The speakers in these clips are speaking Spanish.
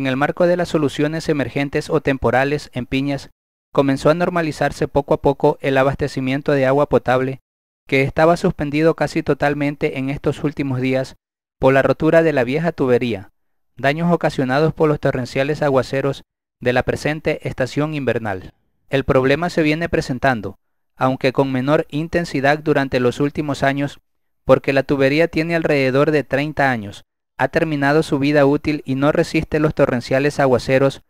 en el marco de las soluciones emergentes o temporales en piñas, comenzó a normalizarse poco a poco el abastecimiento de agua potable, que estaba suspendido casi totalmente en estos últimos días por la rotura de la vieja tubería, daños ocasionados por los torrenciales aguaceros de la presente estación invernal. El problema se viene presentando, aunque con menor intensidad durante los últimos años, porque la tubería tiene alrededor de 30 años, ha terminado su vida útil y no resiste los torrenciales aguaceros,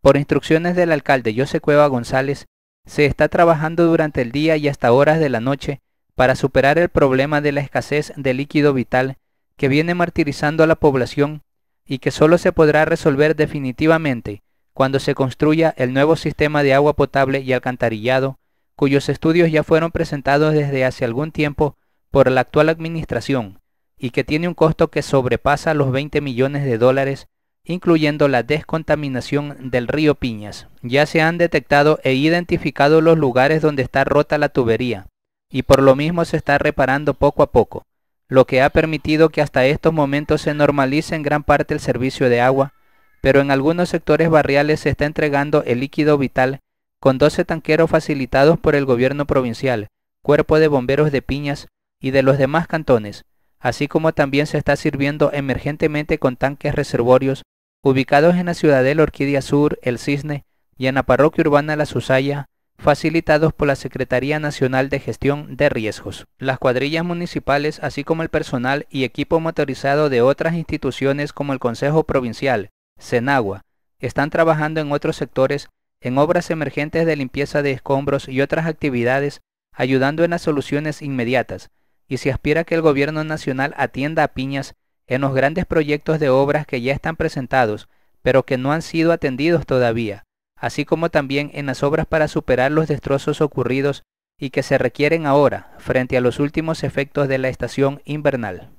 por instrucciones del alcalde José Cueva González, se está trabajando durante el día y hasta horas de la noche para superar el problema de la escasez de líquido vital que viene martirizando a la población y que solo se podrá resolver definitivamente cuando se construya el nuevo sistema de agua potable y alcantarillado, cuyos estudios ya fueron presentados desde hace algún tiempo por la actual administración, y que tiene un costo que sobrepasa los 20 millones de dólares, incluyendo la descontaminación del río Piñas. Ya se han detectado e identificado los lugares donde está rota la tubería, y por lo mismo se está reparando poco a poco, lo que ha permitido que hasta estos momentos se normalice en gran parte el servicio de agua, pero en algunos sectores barriales se está entregando el líquido vital con 12 tanqueros facilitados por el gobierno provincial, cuerpo de bomberos de Piñas y de los demás cantones, así como también se está sirviendo emergentemente con tanques reservorios ubicados en la ciudad la Orquídea Sur, El Cisne y en la parroquia urbana La Susaya, facilitados por la Secretaría Nacional de Gestión de Riesgos. Las cuadrillas municipales, así como el personal y equipo motorizado de otras instituciones como el Consejo Provincial, Senagua, están trabajando en otros sectores en obras emergentes de limpieza de escombros y otras actividades, ayudando en las soluciones inmediatas, y se aspira que el gobierno nacional atienda a piñas en los grandes proyectos de obras que ya están presentados, pero que no han sido atendidos todavía, así como también en las obras para superar los destrozos ocurridos y que se requieren ahora frente a los últimos efectos de la estación invernal.